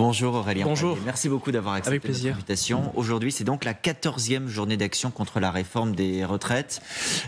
Bonjour Aurélien. Bonjour. Merci beaucoup d'avoir accepté Avec invitation. Aujourd'hui, c'est donc la 14e journée d'action contre la réforme des retraites.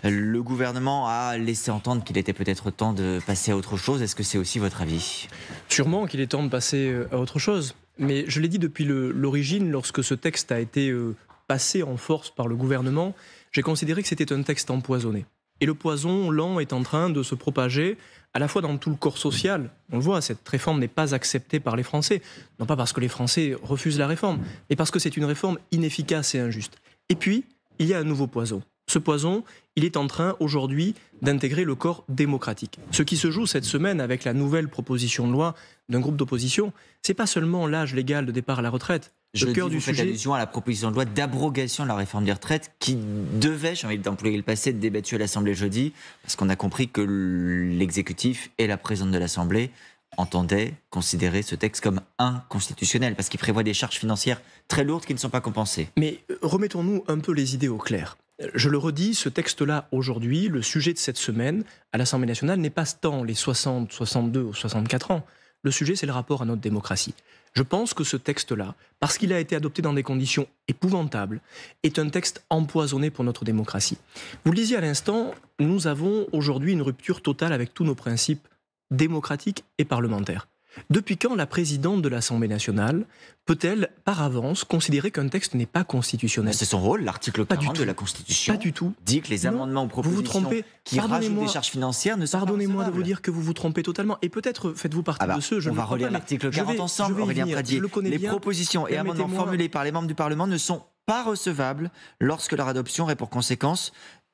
Le gouvernement a laissé entendre qu'il était peut-être temps de passer à autre chose. Est-ce que c'est aussi votre avis Sûrement qu'il est temps de passer euh, à autre chose. Mais je l'ai dit depuis l'origine, lorsque ce texte a été euh, passé en force par le gouvernement, j'ai considéré que c'était un texte empoisonné. Et le poison lent est en train de se propager à la fois dans tout le corps social, on le voit, cette réforme n'est pas acceptée par les Français, non pas parce que les Français refusent la réforme, mais parce que c'est une réforme inefficace et injuste. Et puis, il y a un nouveau poison. Ce poison, il est en train aujourd'hui d'intégrer le corps démocratique. Ce qui se joue cette semaine avec la nouvelle proposition de loi d'un groupe d'opposition, c'est pas seulement l'âge légal de départ à la retraite, je vous allusion à la proposition de loi d'abrogation de la réforme des retraites qui devait, j'ai envie d'employer le passé, être débattue à l'Assemblée jeudi, parce qu'on a compris que l'exécutif et la présidente de l'Assemblée entendaient considérer ce texte comme inconstitutionnel, parce qu'il prévoit des charges financières très lourdes qui ne sont pas compensées. Mais euh, remettons-nous un peu les idées au clair. Je le redis, ce texte-là, aujourd'hui, le sujet de cette semaine, à l'Assemblée nationale, n'est pas tant les 60, 62 ou 64 ans le sujet, c'est le rapport à notre démocratie. Je pense que ce texte-là, parce qu'il a été adopté dans des conditions épouvantables, est un texte empoisonné pour notre démocratie. Vous le disiez à l'instant, nous avons aujourd'hui une rupture totale avec tous nos principes démocratiques et parlementaires. Depuis quand la présidente de l'Assemblée nationale peut-elle, par avance, considérer qu'un texte n'est pas constitutionnel C'est son rôle, l'article 40 de la Constitution. Pas du tout. Dit que les amendements non, propositions vous vous trompez. qui rajoutent des charges financières ne sont Pardonnez-moi de vous dire que vous vous trompez totalement. Et peut-être faites-vous partie ah bah, de ceux, je On va relire l'article 40 ensemble, Aurélien Pradier. les propositions et amendements formulés par les membres du Parlement ne sont pas recevables lorsque leur adoption aurait pour conséquence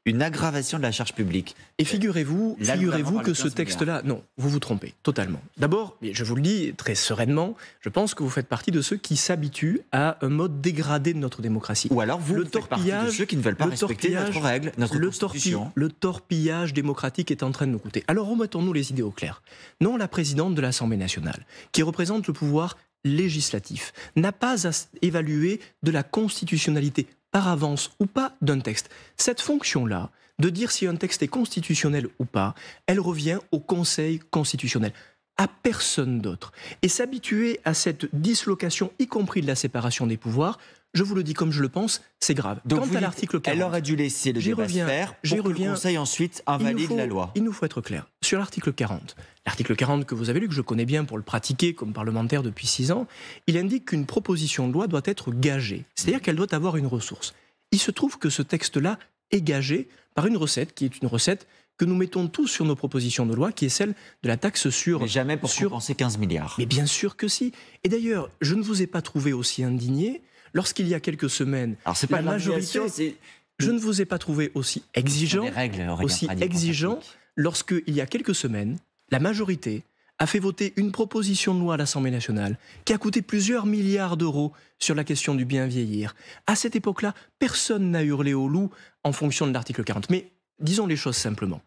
une aggravation de la charge publique. Et figurez-vous, figurez-vous que ce texte-là, non, vous vous trompez totalement. D'abord, je vous le dis très sereinement, je pense que vous faites partie de ceux qui s'habituent à un mode dégradé de notre démocratie. Ou alors vous, le partie de ceux qui ne veulent pas respecter notre règle, notre le constitution. le torpillage démocratique est en train de nous coûter. Alors remettons-nous les idées au clair. Non, la présidente de l'Assemblée nationale, qui représente le pouvoir législatif, n'a pas à évaluer de la constitutionnalité par avance ou pas d'un texte. Cette fonction-là, de dire si un texte est constitutionnel ou pas, elle revient au Conseil constitutionnel, à personne d'autre. Et s'habituer à cette dislocation, y compris de la séparation des pouvoirs, je vous le dis comme je le pense, c'est grave. Quant à l'article 40, elle aurait dû laisser le débat se faire pour le Conseil ensuite invalide la loi. Il nous faut être clair. Sur l'article 40, l'article 40 que vous avez lu, que je connais bien pour le pratiquer comme parlementaire depuis 6 ans, il indique qu'une proposition de loi doit être gagée, c'est-à-dire qu'elle doit avoir une ressource. Il se trouve que ce texte-là est gagé par une recette qui est une recette que nous mettons tous sur nos propositions de loi, qui est celle de la taxe sur... Mais jamais pour sur... compenser 15 milliards. Mais bien sûr que si. Et d'ailleurs, je ne vous ai pas trouvé aussi indigné lorsqu'il y a quelques semaines, la majorité. Je ne vous ai pas trouvé aussi exigeant, aussi exigeant lorsque, il y a quelques semaines, la majorité a fait voter une proposition de loi à l'Assemblée nationale qui a coûté plusieurs milliards d'euros sur la question du bien vieillir. À cette époque-là, personne n'a hurlé au loup en fonction de l'article 40. Mais disons les choses simplement.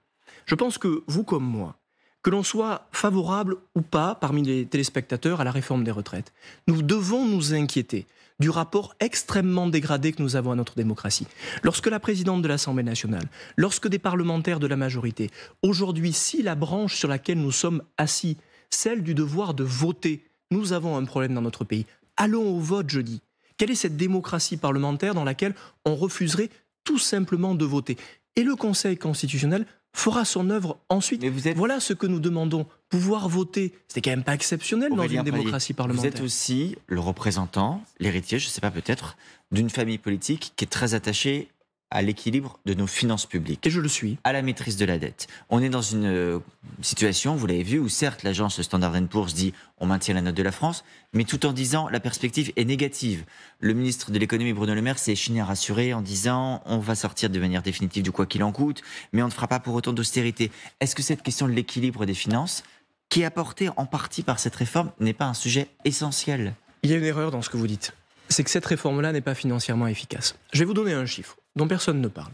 Je pense que vous comme moi, que l'on soit favorable ou pas parmi les téléspectateurs à la réforme des retraites, nous devons nous inquiéter du rapport extrêmement dégradé que nous avons à notre démocratie. Lorsque la présidente de l'Assemblée nationale, lorsque des parlementaires de la majorité, aujourd'hui, si la branche sur laquelle nous sommes assis, celle du devoir de voter, nous avons un problème dans notre pays. Allons au vote jeudi. Quelle est cette démocratie parlementaire dans laquelle on refuserait tout simplement de voter Et le Conseil constitutionnel fera son œuvre ensuite. Voilà ce que nous demandons. Pouvoir voter, c'est quand même pas exceptionnel dans une démocratie parlementaire. Vous êtes aussi le représentant, l'héritier, je ne sais pas peut-être, d'une famille politique qui est très attachée à l'équilibre de nos finances publiques. Et je le suis. À la maîtrise de la dette. On est dans une euh, situation, vous l'avez vu, où certes l'agence Standard Poor's dit on maintient la note de la France, mais tout en disant la perspective est négative. Le ministre de l'économie Bruno Le Maire s'est chiné à rassurer en disant on va sortir de manière définitive du quoi qu'il en coûte, mais on ne fera pas pour autant d'austérité. Est-ce que cette question de l'équilibre des finances, qui est apportée en partie par cette réforme, n'est pas un sujet essentiel Il y a une erreur dans ce que vous dites c'est que cette réforme-là n'est pas financièrement efficace. Je vais vous donner un chiffre dont personne ne parle.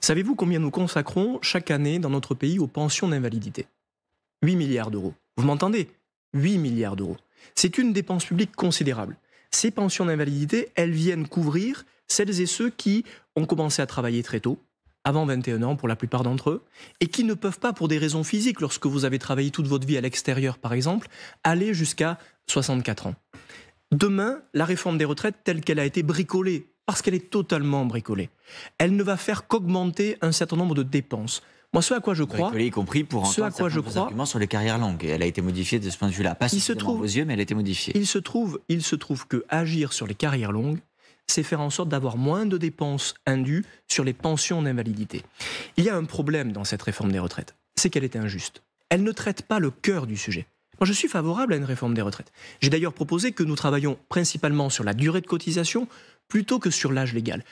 Savez-vous combien nous consacrons chaque année dans notre pays aux pensions d'invalidité 8 milliards d'euros. Vous m'entendez 8 milliards d'euros. C'est une dépense publique considérable. Ces pensions d'invalidité, elles viennent couvrir celles et ceux qui ont commencé à travailler très tôt, avant 21 ans pour la plupart d'entre eux, et qui ne peuvent pas, pour des raisons physiques, lorsque vous avez travaillé toute votre vie à l'extérieur par exemple, aller jusqu'à 64 ans. Demain, la réforme des retraites telle qu'elle a été bricolée parce qu'elle est totalement bricolée. Elle ne va faire qu'augmenter un certain nombre de dépenses. Moi, ce à quoi je crois, bricolée, y compris pour ce à quoi je crois, sur les carrières longues. Elle a été modifiée de ce point de vue-là, se trouve, aux yeux, mais elle a été modifiée. Il se trouve, il se trouve que agir sur les carrières longues, c'est faire en sorte d'avoir moins de dépenses indues sur les pensions d'invalidité. Il y a un problème dans cette réforme des retraites, c'est qu'elle est injuste. Elle ne traite pas le cœur du sujet. Moi, je suis favorable à une réforme des retraites. J'ai d'ailleurs proposé que nous travaillions principalement sur la durée de cotisation plutôt que sur l'âge légal.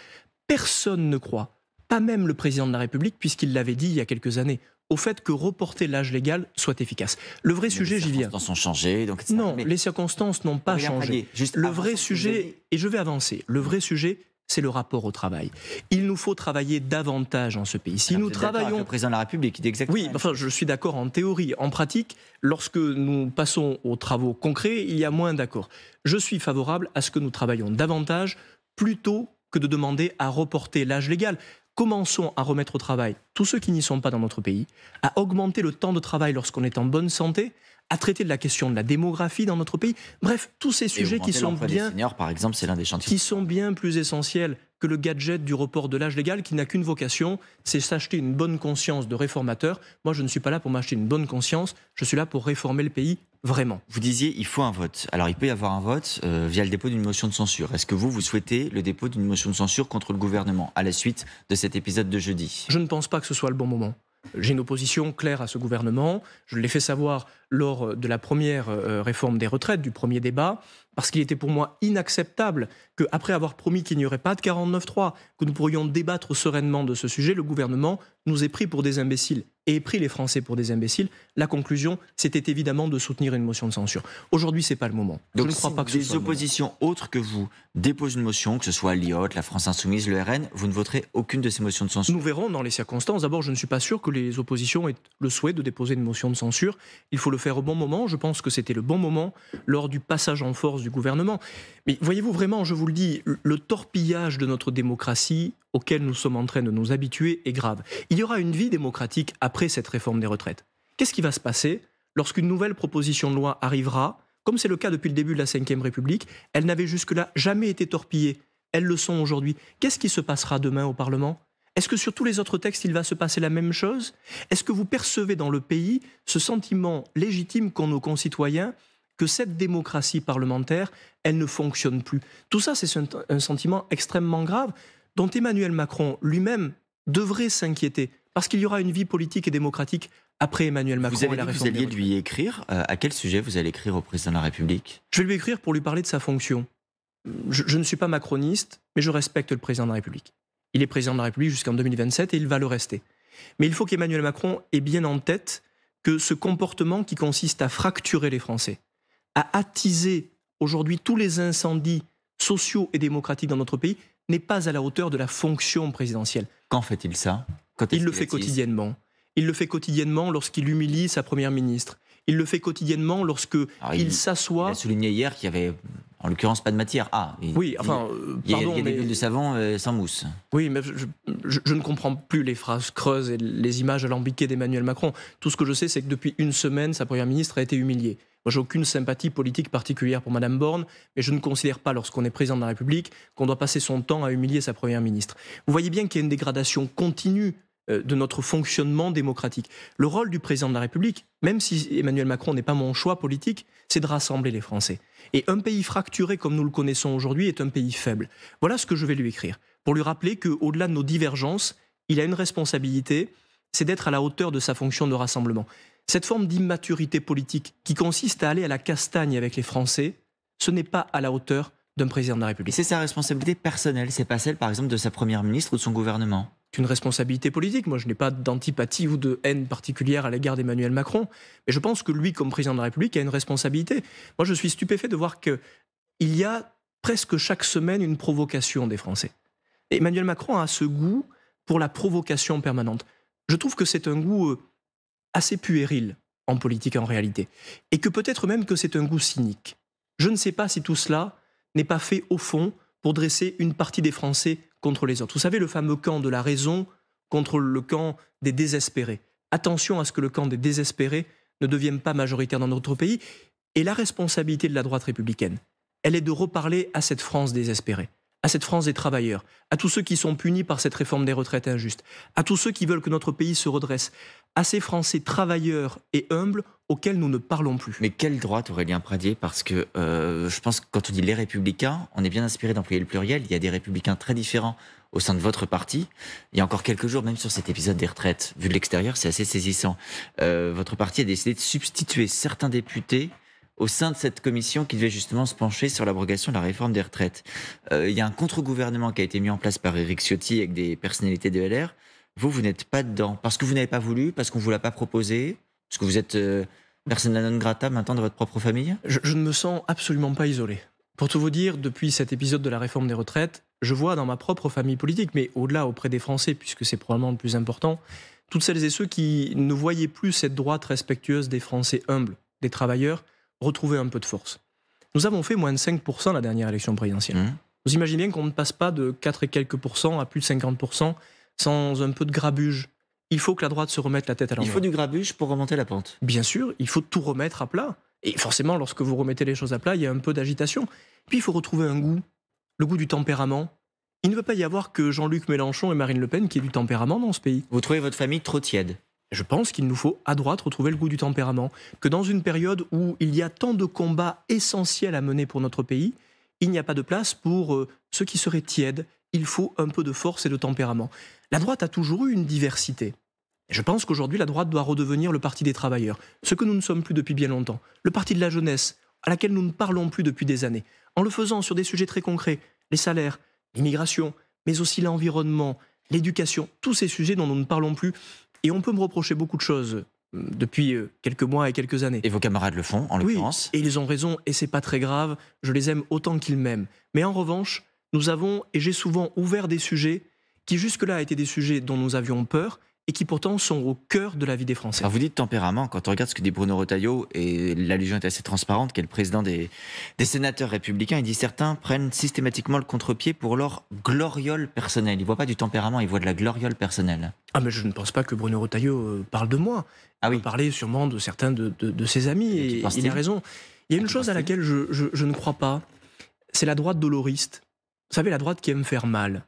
Personne ne croit, pas même le président de la République, puisqu'il l'avait dit il y a quelques années, au fait que reporter l'âge légal soit efficace. Le vrai sujet, j'y viens. Les circonstances ont changé, donc Non, mais... les circonstances n'ont pas changé. le vrai sujet, et je vais avancer, le vrai sujet, c'est le rapport au travail. Il nous faut travailler davantage en ce pays. Si ah, nous travaillons, avec le président de la République dit exactement. Oui, enfin, je suis d'accord en théorie. En pratique, lorsque nous passons aux travaux concrets, il y a moins d'accord. Je suis favorable à ce que nous travaillions davantage plutôt que de demander à reporter l'âge légal. Commençons à remettre au travail tous ceux qui n'y sont pas dans notre pays, à augmenter le temps de travail lorsqu'on est en bonne santé, à traiter de la question de la démographie dans notre pays. Bref, tous ces sujets qui sont bien, qui sont bien plus essentiels que le gadget du report de l'âge légal qui n'a qu'une vocation, c'est s'acheter une bonne conscience de réformateur. Moi, je ne suis pas là pour m'acheter une bonne conscience, je suis là pour réformer le pays Vraiment. Vous disiez, il faut un vote. Alors, il peut y avoir un vote euh, via le dépôt d'une motion de censure. Est-ce que vous, vous souhaitez le dépôt d'une motion de censure contre le gouvernement à la suite de cet épisode de jeudi Je ne pense pas que ce soit le bon moment. J'ai une opposition claire à ce gouvernement. Je l'ai fait savoir lors de la première euh, euh, réforme des retraites, du premier débat, parce qu'il était pour moi inacceptable que, après avoir promis qu'il n'y aurait pas de 49.3, que nous pourrions débattre sereinement de ce sujet, le gouvernement nous ait pris pour des imbéciles et pris les Français pour des imbéciles, la conclusion, c'était évidemment de soutenir une motion de censure. Aujourd'hui, ce n'est pas le moment. Donc, Je ne crois pas que des oppositions autres que vous déposent une motion, que ce soit l'IOT, la France Insoumise, le RN, vous ne voterez aucune de ces motions de censure. Nous verrons dans les circonstances. D'abord, je ne suis pas sûr que les oppositions aient le souhait de déposer une motion de censure. Il faut le faire au bon moment. Je pense que c'était le bon moment lors du passage en force du gouvernement. Mais voyez-vous vraiment, je vous le dis, le torpillage de notre démocratie auquel nous sommes en train de nous habituer est grave. Il y aura une vie démocratique après cette réforme des retraites. Qu'est-ce qui va se passer lorsqu'une nouvelle proposition de loi arrivera Comme c'est le cas depuis le début de la Ve République, elle n'avait jusque-là jamais été torpillée. Elles le sont aujourd'hui. Qu'est-ce qui se passera demain au Parlement est-ce que sur tous les autres textes, il va se passer la même chose Est-ce que vous percevez dans le pays ce sentiment légitime qu'ont nos concitoyens que cette démocratie parlementaire, elle ne fonctionne plus. Tout ça, c'est un sentiment extrêmement grave dont Emmanuel Macron lui-même devrait s'inquiéter, parce qu'il y aura une vie politique et démocratique après Emmanuel Macron. Vous, avez vous alliez lui écrire. Euh, à quel sujet vous allez écrire au président de la République Je vais lui écrire pour lui parler de sa fonction. je ne suis pas macroniste, mais je respecte le président de la République. Il est président de la République jusqu'en 2027 et il va le rester. Mais il faut qu'Emmanuel Macron ait bien en tête que ce comportement qui consiste à fracturer les Français, à attiser aujourd'hui tous les incendies sociaux et démocratiques dans notre pays n'est pas à la hauteur de la fonction présidentielle. Quand fait-il ça Il le fait quotidiennement. Il le fait quotidiennement lorsqu'il humilie sa première ministre. Il le fait quotidiennement lorsque il, s'assoit. Il a souligné hier qu'il y avait en l'occurrence, pas de matière Ah, oui, enfin, euh, il y a, des bulles de savon euh, sans mousse. Oui, mais je, ne comprends plus les phrases creuses et les images alambiquées d'Emmanuel Macron. Tout ce que je sais, c'est que depuis une semaine, sa première ministre a été humiliée. Moi, j'ai aucune sympathie politique particulière pour Mme Borne, mais je ne considère pas, lorsqu'on est président de la République, qu'on doit passer son temps à humilier sa première ministre. Vous voyez bien qu'il y a une dégradation continue euh, de notre fonctionnement démocratique. Le rôle du président de la République, même si Emmanuel Macron n'est pas mon choix politique, c'est de rassembler les Français. Et un pays fracturé comme nous le connaissons aujourd'hui est un pays faible. Voilà ce que je vais lui écrire, pour lui rappeler qu'au-delà de nos divergences, il a une responsabilité, c'est d'être à la hauteur de sa fonction de rassemblement. Cette forme d'immaturité politique qui consiste à aller à la castagne avec les Français, ce n'est pas à la hauteur d'un président de la République. C'est sa responsabilité personnelle, c'est pas celle par exemple de sa première ministre ou de son gouvernement responsabilité politique. Moi, je n'ai pas d'antipathie ou de haine particulière à l'égard d'Emmanuel Macron, mais je pense que lui, comme président de la République, a une responsabilité. Moi, je suis stupéfait de voir qu'il y a presque chaque semaine une provocation des Français. Emmanuel Macron a ce goût pour la provocation permanente. Je trouve que c'est un goût euh, assez puéril en politique en réalité, et que peut-être même que c'est un goût cynique. Je ne sais pas si tout cela n'est pas fait au fond pour dresser une partie des Français les autres. Vous savez, le fameux camp de la raison contre le camp des désespérés. Attention à ce que le camp des désespérés ne devienne pas majoritaire dans notre pays. Et la responsabilité de la droite républicaine, elle est de reparler à cette France désespérée, à cette France des travailleurs, à tous ceux qui sont punis par cette réforme des retraites injustes, à tous ceux qui veulent que notre pays se redresse, à ces Français travailleurs et humbles auxquels nous ne parlons plus. Mais quelle droite Aurélien Pradier Parce que euh, je pense que quand on dit les républicains, on est bien inspiré d'employer le pluriel. Il y a des républicains très différents au sein de votre parti. Il y a encore quelques jours, même sur cet épisode des retraites, vu de l'extérieur, c'est assez saisissant. Euh, votre parti a décidé de substituer certains députés au sein de cette commission qui devait justement se pencher sur l'abrogation de la réforme des retraites. Euh, il y a un contre-gouvernement qui a été mis en place par Éric Ciotti avec des personnalités de LR vous, vous n'êtes pas dedans. Parce que vous n'avez pas voulu, parce qu'on ne vous l'a pas proposé, parce que vous êtes euh, personne non grata maintenant de votre propre famille je, ne me sens absolument pas isolé. Pour tout vous dire, depuis cet épisode de la réforme des retraites, je vois dans ma propre famille politique, mais au-delà auprès des Français, puisque c'est probablement le plus important, toutes celles et ceux qui ne voyaient plus cette droite respectueuse des Français humbles, des travailleurs, retrouver un peu de force. Nous avons fait moins de 5% la dernière élection présidentielle. Mmh. Vous imaginez bien qu'on ne passe pas de 4 et quelques à plus de 50% sans un peu de grabuge. Il faut que la droite se remette la tête à l'envers. Il faut du grabuge pour remonter la pente. Bien sûr, il faut tout remettre à plat. Et forcément, lorsque vous remettez les choses à plat, il y a un peu d'agitation. Puis il faut retrouver un goût, le goût du tempérament. Il ne peut pas y avoir que Jean-Luc Mélenchon et Marine Le Pen qui aient du tempérament dans ce pays. Vous trouvez votre famille trop tiède je pense qu'il nous faut à droite retrouver le goût du tempérament, que dans une période où il y a tant de combats essentiels à mener pour notre pays, il n'y a pas de place pour euh, ceux qui seraient tièdes, il faut un peu de force et de tempérament. La droite a toujours eu une diversité. je pense qu'aujourd'hui, la droite doit redevenir le parti des travailleurs, ce que nous ne sommes plus depuis bien longtemps, le parti de la jeunesse, à laquelle nous ne parlons plus depuis des années, en le faisant sur des sujets très concrets, les salaires, l'immigration, mais aussi l'environnement, l'éducation, tous ces sujets dont nous ne parlons plus. Et on peut me reprocher beaucoup de choses euh, depuis euh, quelques mois et quelques années. Et vos camarades le font, en l'occurrence. Oui, et ils ont raison, et c'est pas très grave, je les aime autant qu'ils m'aiment. Mais en revanche, nous avons, et j'ai souvent ouvert des sujets qui jusque-là étaient été des sujets dont nous avions peur et qui pourtant sont au cœur de la vie des Français. Alors vous dites tempérament, quand on regarde ce que dit Bruno Retailleau, et l'allusion est assez transparente, qui est le président des, sénateurs républicains, il dit certains prennent systématiquement le contre-pied pour leur gloriole personnelle. Ils ne voient pas du tempérament, ils voient de la gloriole personnelle. Ah mais je ne pense pas que Bruno Retailleau euh, parle de moi. Ah oui. Il parler sûrement de certains de, ses amis, et, il a raison. Il y a ah, une chose à laquelle je, je ne crois pas, c'est la droite doloriste. Vous savez, la droite qui aime faire mal.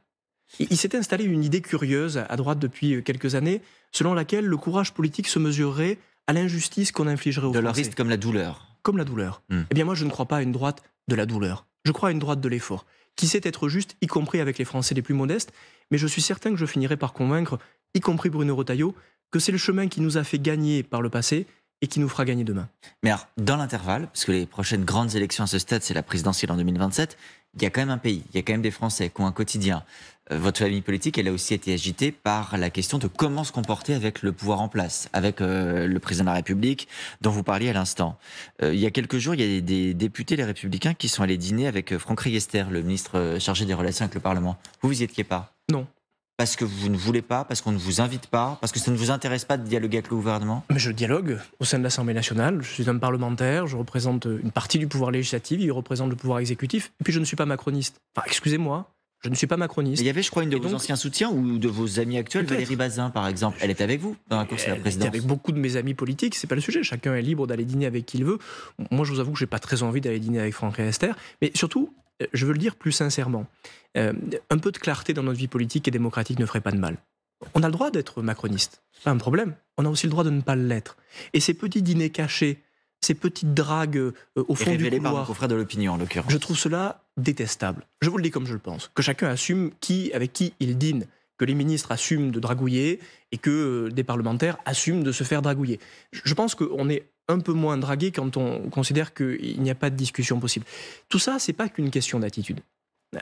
Il s'est installé une idée curieuse à droite depuis euh, quelques années, selon laquelle le courage politique se mesurerait à l'injustice qu'on infligerait aux leur Français. comme la douleur. Comme la douleur. Hmm. Eh bien moi, je ne crois pas à une droite de la douleur. Je crois à une droite de l'effort, qui sait être juste, y compris avec les Français les plus modestes, mais je suis certain que je finirai par convaincre, y compris Bruno Retailleau, que c'est le chemin qui nous a fait gagner par le passé et qui nous fera gagner demain. Mais dans l'intervalle, parce que les prochaines grandes élections à ce stade, c'est la présidentielle en 2027, il y a quand même un pays, il y a quand même des Français qui ont un quotidien, euh, votre famille politique, elle a aussi été agitée par la question de comment se comporter avec le pouvoir en place, avec euh, le président de la République dont vous parliez à l'instant. Euh, il y a quelques jours, il y a des députés, les républicains, qui sont allés dîner avec Franck Riester, le ministre chargé des relations avec le Parlement. Vous, vous y étiez pas Non. Parce que vous ne voulez pas, parce qu'on ne vous invite pas, parce que ça ne vous intéresse pas de dialoguer avec le gouvernement Mais je dialogue au sein de l'Assemblée nationale. Je suis un parlementaire, je représente une partie du pouvoir législatif, il représente le pouvoir exécutif, et puis je ne suis pas macroniste. Enfin, excusez-moi, je ne suis pas macroniste. il y avait, je crois, une de vos anciens soutiens ou de vos amis actuels, Valérie Bazin, par exemple. Elle est avec vous dans la course à la présidence. avec beaucoup de mes amis politiques. Ce n'est pas le sujet. Chacun est libre d'aller dîner avec qui il veut. Moi, je vous avoue que n'ai pas très envie d'aller dîner avec Franck Esther Mais surtout, euh, je veux le dire plus sincèrement, euh, un peu de clarté dans notre vie politique et démocratique ne ferait pas de mal. On a le droit d'être macroniste, n'est pas un problème. On a aussi le droit de ne pas l'être. Et ces petits dîners cachés, ces petites dragues euh, au fond du couloir, par de l'opinion, en l'occurrence. Je trouve cela détestable. Je vous le dis comme je le pense. Que chacun assume qui, avec qui il dîne. Que les ministres assument de dragouiller et que euh, des parlementaires assument de se faire dragouiller. Je pense qu'on est un peu moins dragué quand on considère qu'il n'y a pas de discussion possible. Tout ça, n'est pas qu'une question d'attitude.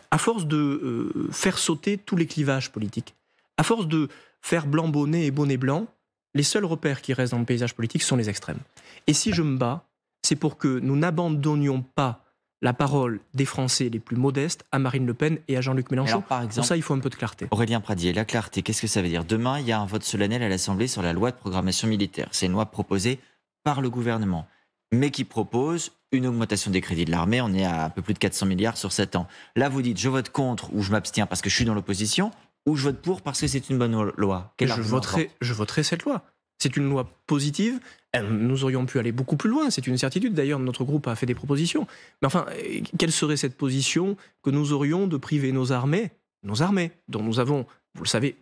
À force de euh, faire sauter tous les clivages politiques, à force de faire blanc bonnet et bonnet blanc, les seuls repères qui restent dans le paysage politique sont les extrêmes. Et si je me bats, c'est pour que nous n'abandonnions pas la parole des Français les plus modestes à Marine Le Pen et à Jean-Luc Mélenchon. par exemple, Pour ça, il faut un peu de clarté. Aurélien Pradier, la clarté, qu'est-ce que ça veut dire Demain, il y a un vote solennel à l'Assemblée sur la loi de programmation militaire. C'est une loi proposée par le gouvernement, mais qui propose une augmentation des crédits de l'armée. On est à un peu plus de 400 milliards sur 7 ans. Là, vous dites, je vote contre ou je m'abstiens parce que je suis dans l'opposition, ou je vote pour parce que c'est une bonne loi. Quel je voterai, je voterai cette loi. C'est une loi positive. Euh, nous aurions pu aller beaucoup plus loin, c'est une certitude. D'ailleurs, notre groupe a fait des propositions. Mais enfin, euh, quelle serait cette position que nous aurions de priver nos armées, nos armées, dont nous avons, vous le savez,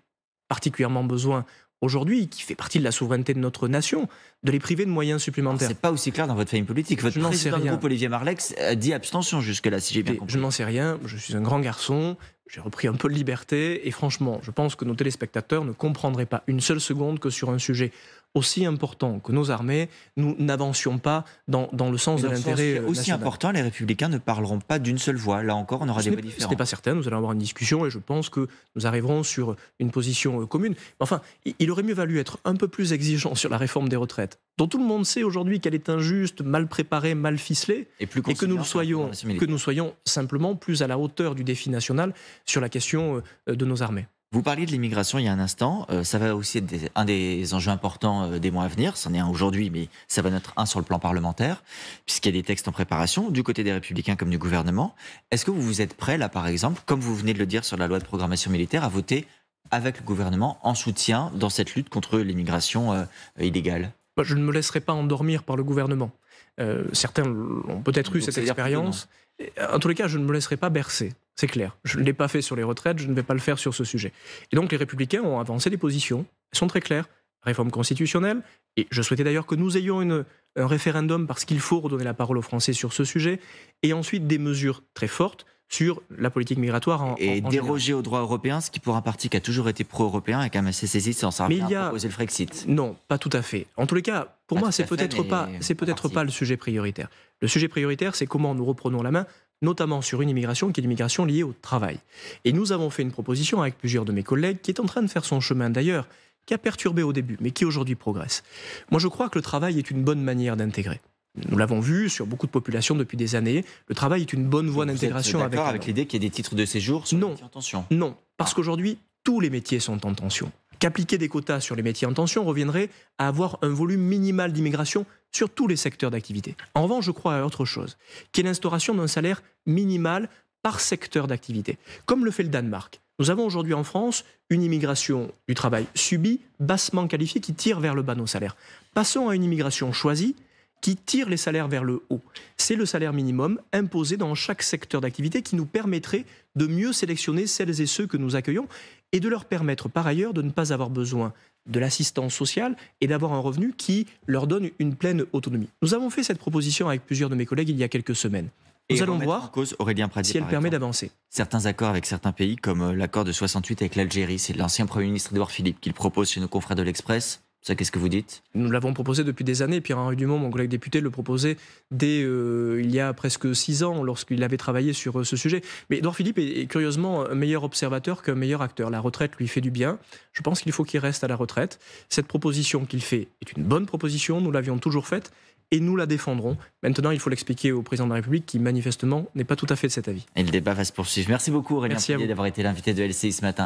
particulièrement besoin aujourd'hui, qui fait partie de la souveraineté de notre nation, de les priver de moyens supplémentaires. C'est pas aussi clair dans votre famille politique. Votre groupe, Olivier Marlex, dit abstention jusque-là, si j'ai bien compris. Je n'en sais rien. Je suis un grand garçon j'ai repris un peu de liberté et franchement, je pense que nos téléspectateurs ne comprendraient pas une seule seconde que sur un sujet aussi important que nos armées, nous n'avancions pas dans, dans, le sens de l'intérêt euh, aussi important, les républicains ne parleront pas d'une seule voix. Là encore, on aura des voix différentes. Ce n'est pas certain, nous allons avoir une discussion et je pense que nous arriverons sur une position euh, commune. Enfin, il aurait mieux valu être un peu plus exigeant sur la réforme des retraites, dont tout le monde sait aujourd'hui qu'elle est injuste, mal préparée, mal ficelée, et, que, nous soyons, hein, que nous soyons simplement plus à la hauteur du défi national sur la question euh, de nos armées. Vous parliez de l'immigration il y a un instant. Euh, ça va aussi être un des enjeux importants euh, des mois à venir. C'en est un aujourd'hui, mais ça va être un sur le plan parlementaire, puisqu'il y a des textes en préparation, du côté des Républicains comme du gouvernement. Est-ce que vous vous êtes prêt, là, par exemple, comme vous venez de le dire sur la loi de programmation militaire, à voter avec le gouvernement en soutien dans cette lutte contre l'immigration euh, illégale bah, Je ne me laisserai pas endormir par le gouvernement. certains ont peut-être eu cette expérience. En tous les cas, je ne me laisserai pas bercer. C'est clair. Je ne l'ai pas fait sur les retraites, je ne vais pas le faire sur ce sujet. Et donc les républicains ont avancé des positions, elles sont très claires. Réforme constitutionnelle, et je souhaitais d'ailleurs que nous ayons un référendum parce qu'il faut redonner la parole aux Français sur ce sujet, et ensuite des mesures très fortes sur la politique migratoire en, et déroger au droit européen, ce qui pour un parti qui a toujours été pro-européen est a même assez saisi mais il y le Frexit. Non, pas tout à fait. En tous les cas, pour moi, c'est peut c'est peut-être pas le sujet prioritaire. Le sujet prioritaire, c'est comment nous reprenons la main notamment sur une immigration qui est l'immigration liée au travail. Et nous avons fait une proposition avec plusieurs de mes collègues qui est en train de faire son chemin d'ailleurs, qui a perturbé au début, mais qui aujourd'hui progresse. Moi, je crois que le travail est une bonne manière d'intégrer. Nous l'avons vu sur beaucoup de populations depuis des années. Le travail est une bonne voie d'intégration avec. D'accord avec l'idée qu'il y ait des titres de séjour non, Non, parce qu'aujourd'hui tous les métiers sont en tension qu'appliquer des quotas sur les métiers en tension reviendrait à avoir un volume minimal d'immigration sur tous les secteurs d'activité. En revanche, je crois à autre chose, qui est l'instauration d'un salaire minimal par secteur d'activité, comme le fait le Danemark. Nous avons aujourd'hui en France une immigration du travail subie, bassement qualifiée, qui tire vers le bas nos salaires. Passons à une immigration choisie, qui tire les salaires vers le haut. C'est le salaire minimum imposé dans chaque secteur d'activité qui nous permettrait de mieux sélectionner celles et ceux que nous accueillons et de leur permettre par ailleurs de ne pas avoir besoin de l'assistance sociale et d'avoir un revenu qui leur donne une pleine autonomie. Nous avons fait cette proposition avec plusieurs de mes collègues il y a quelques semaines. Nous allons voir cause Aurélien Pradier, si elle permet d'avancer. Certains accords avec certains pays, comme euh, l'accord de 68 avec l'Algérie, c'est l'ancien Premier ministre Edouard Philippe qui le propose chez nos confrères de l'Express. Ça, qu'est-ce que vous dites Nous l'avons proposé depuis des années. Pierre-Henri Dumont, mon collègue député, le proposait dès euh, il y a presque six ans, lorsqu'il avait travaillé sur euh, ce sujet. Mais Edouard Philippe est, curieusement un meilleur observateur qu'un meilleur acteur. La retraite lui fait du bien. Je pense qu'il faut qu'il reste à la retraite. Cette proposition qu'il fait est une bonne proposition. Nous l'avions toujours faite et nous la défendrons. Maintenant, il faut l'expliquer au président de la République qui, manifestement, n'est pas tout à fait de cet avis. Et le débat va se poursuivre. Merci beaucoup, Aurélien, d'avoir été l'invité de LCI ce matin.